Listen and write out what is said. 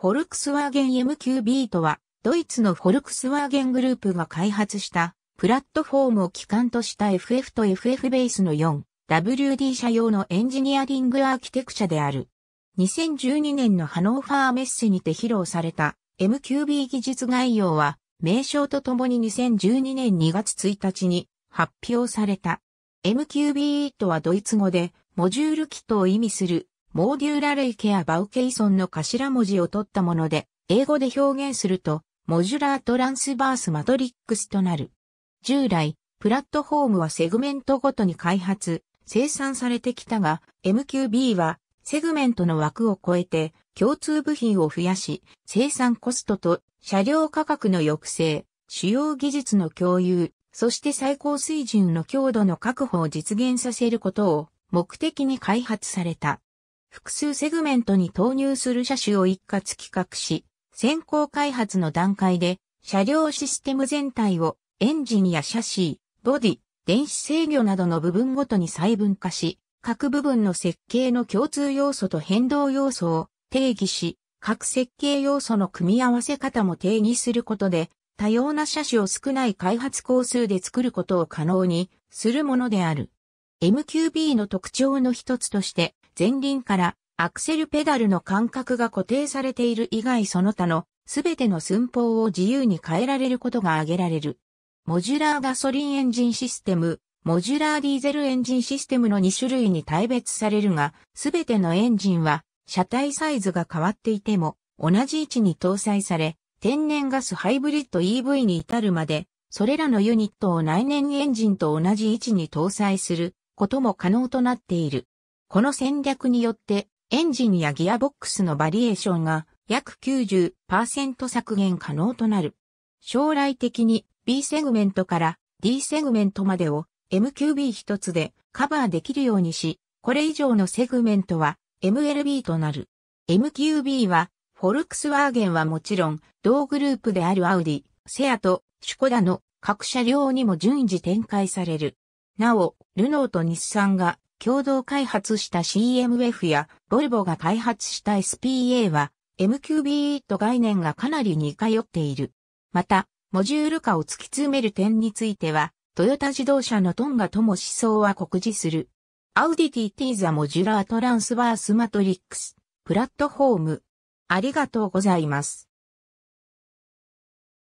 フォルクスワーゲン MQB とは、ドイツのフォルクスワーゲングループが開発した、プラットフォームを基幹とした FF と FF ベースの 4WD 社用のエンジニアリングアーキテクチャである。2012年のハノーファーメッセにて披露された MQB 技術概要は、名称とともに2012年2月1日に発表された。MQB とはドイツ語で、モジュールキットを意味するモーデューラレイケアバウケイソンの頭文字を取ったもので、英語で表現すると、モジュラートランスバースマトリックスとなる。従来、プラットフォームはセグメントごとに開発、生産されてきたが、MQB はセグメントの枠を超えて共通部品を増やし、生産コストと車両価格の抑制、主要技術の共有、そして最高水準の強度の確保を実現させることを目的に開発された。複数セグメントに投入する車種を一括企画し、先行開発の段階で車両システム全体をエンジンやシャシー、ボディ、電子制御などの部分ごとに細分化し、各部分の設計の共通要素と変動要素を定義し、各設計要素の組み合わせ方も定義することで、多様な車種を少ない開発工数で作ることを可能にするものである。MQB の特徴の一つとして、前輪からアクセルペダルの間隔が固定されている以外その他のすべての寸法を自由に変えられることが挙げられる。モジュラーガソリンエンジンシステム、モジュラーディーゼルエンジンシステムの2種類に大別されるが、すべてのエンジンは車体サイズが変わっていても同じ位置に搭載され、天然ガスハイブリッド EV に至るまで、それらのユニットを内燃エンジンと同じ位置に搭載することも可能となっている。この戦略によって、エンジンやギアボックスのバリエーションが約90%削減可能となる。将来的に B セグメントから D セグメントまでを MQB 一つでカバーできるようにし、これ以上のセグメントは MLB となる。MQB は、フォルクスワーゲンはもちろん、同グループであるアウディ、セアとシュコダの各車両にも順次展開される。なお、ルノーと日産が共同開発した CMF やボルボが開発した SPA は MQB と概念がかなり似通っている。また、モジュール化を突き詰める点については、トヨタ自動車のトンガとも思想は酷似する。アウディティティーザモジュラートランスバースマトリックス、プラットフォーム。ありがとうございます。